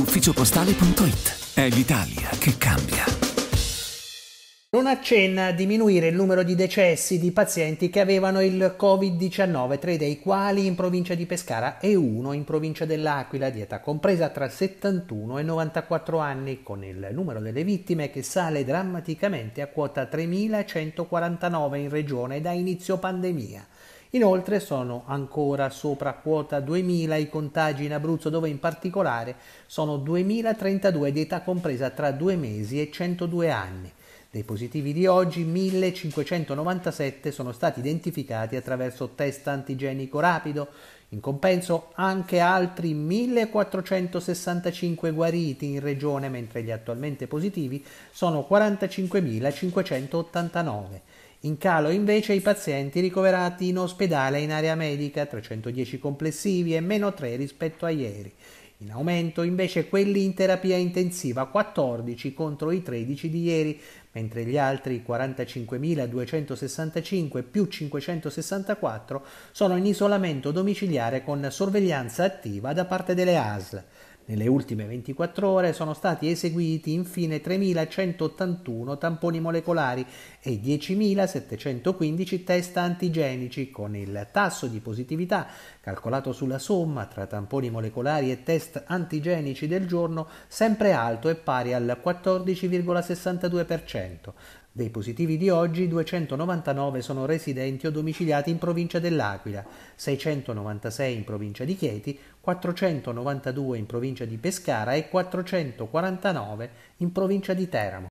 ufficiopostale.it. È l'Italia che cambia. Non accenna a diminuire il numero di decessi di pazienti che avevano il Covid-19, tre dei quali in provincia di Pescara e uno in provincia dell'Aquila, di età compresa tra 71 e 94 anni, con il numero delle vittime che sale drammaticamente a quota 3.149 in regione da inizio pandemia. Inoltre sono ancora sopra quota 2000 i contagi in Abruzzo dove in particolare sono 2032 di età compresa tra due mesi e 102 anni. Dei positivi di oggi 1597 sono stati identificati attraverso test antigenico rapido, in compenso anche altri 1465 guariti in regione mentre gli attualmente positivi sono 45.589. In calo invece i pazienti ricoverati in ospedale in area medica, 310 complessivi e meno 3 rispetto a ieri. In aumento invece quelli in terapia intensiva, 14 contro i 13 di ieri, mentre gli altri 45.265 più 564 sono in isolamento domiciliare con sorveglianza attiva da parte delle ASL. Nelle ultime 24 ore sono stati eseguiti infine 3.181 tamponi molecolari e 10.715 test antigenici, con il tasso di positività calcolato sulla somma tra tamponi molecolari e test antigenici del giorno sempre alto e pari al 14,62%. Dei positivi di oggi, 299 sono residenti o domiciliati in provincia dell'Aquila, 696 in provincia di Chieti, 492 in provincia di Pescara e 449 in provincia di Teramo.